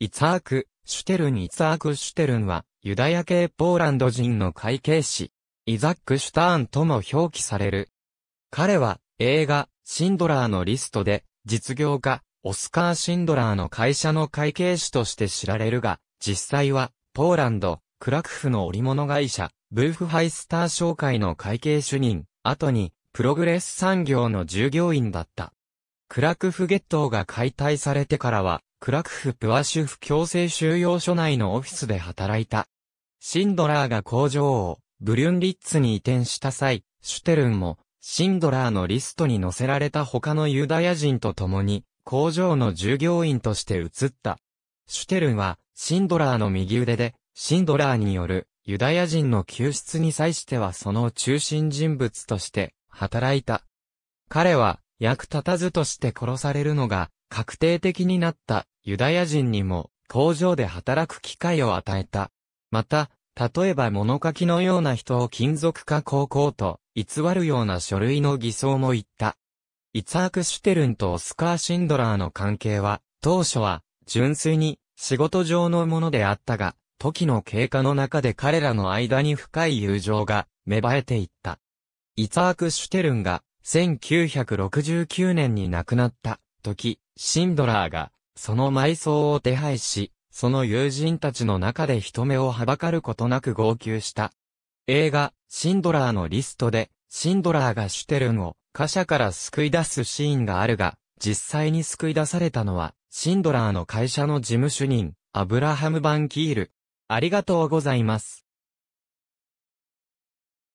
イツアーク・シュテルンイツアーク・シュテルンは、ユダヤ系ポーランド人の会計士、イザック・シュターンとも表記される。彼は、映画、シンドラーのリストで、実業家、オスカー・シンドラーの会社の会計士として知られるが、実際は、ポーランド、クラクフの織物会社、ブーフハイスター商会の会計主任、後に、プログレス産業の従業員だった。クラクフゲットーが解体されてからは、クラクフ・プワシュフ強制収容所内のオフィスで働いた。シンドラーが工場をブリュンリッツに移転した際、シュテルンもシンドラーのリストに載せられた他のユダヤ人と共に工場の従業員として移った。シュテルンはシンドラーの右腕でシンドラーによるユダヤ人の救出に際してはその中心人物として働いた。彼は役立たずとして殺されるのが確定的になったユダヤ人にも工場で働く機会を与えた。また、例えば物書きのような人を金属化高校と偽るような書類の偽装も言った。イツアーク・シュテルンとオスカー・シンドラーの関係は、当初は純粋に仕事上のものであったが、時の経過の中で彼らの間に深い友情が芽生えていった。イツアーク・シュテルンが1969年に亡くなった。時、シンドラーが、その埋葬を手配し、その友人たちの中で人目をはばかることなく号泣した。映画、シンドラーのリストで、シンドラーがシュテルンを、貨車から救い出すシーンがあるが、実際に救い出されたのは、シンドラーの会社の事務主任、アブラハム・バンキール。ありがとうございます。